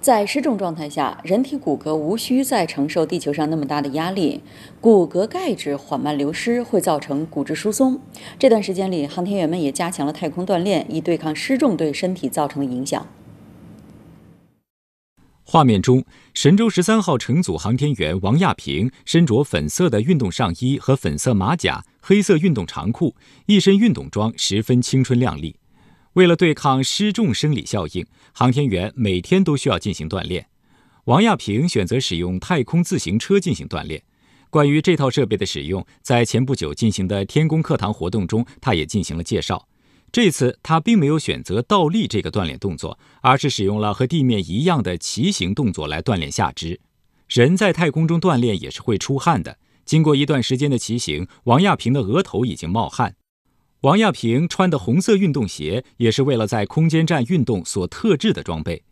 在失重状态下，人体骨骼无需再承受地球上那么大的压力，骨骼钙质缓慢流失会造成骨质疏松。这段时间里，航天员们也加强了太空锻炼，以对抗失重对身体造成的影响。画面中，神舟十三号乘组航天员王亚平身着粉色的运动上衣和粉色马甲、黑色运动长裤，一身运动装十分青春靓丽。为了对抗失重生理效应，航天员每天都需要进行锻炼。王亚平选择使用太空自行车进行锻炼。关于这套设备的使用，在前不久进行的“天宫课堂”活动中，他也进行了介绍。这次他并没有选择倒立这个锻炼动作，而是使用了和地面一样的骑行动作来锻炼下肢。人在太空中锻炼也是会出汗的。经过一段时间的骑行，王亚平的额头已经冒汗。王亚平穿的红色运动鞋也是为了在空间站运动所特制的装备。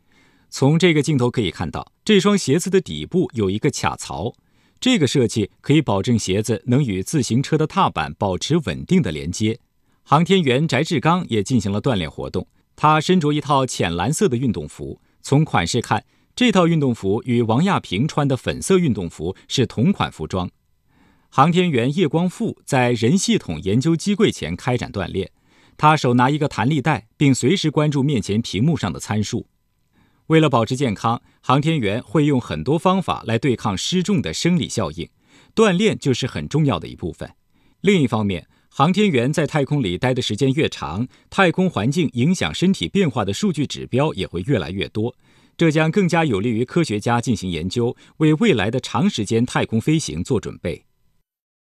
从这个镜头可以看到，这双鞋子的底部有一个卡槽，这个设计可以保证鞋子能与自行车的踏板保持稳定的连接。航天员翟志刚也进行了锻炼活动，他身着一套浅蓝色的运动服。从款式看，这套运动服与王亚平穿的粉色运动服是同款服装。航天员叶光富在人系统研究机柜前开展锻炼，他手拿一个弹力带，并随时关注面前屏幕上的参数。为了保持健康，航天员会用很多方法来对抗失重的生理效应，锻炼就是很重要的一部分。另一方面，航天员在太空里待的时间越长，太空环境影响身体变化的数据指标也会越来越多，这将更加有利于科学家进行研究，为未来的长时间太空飞行做准备。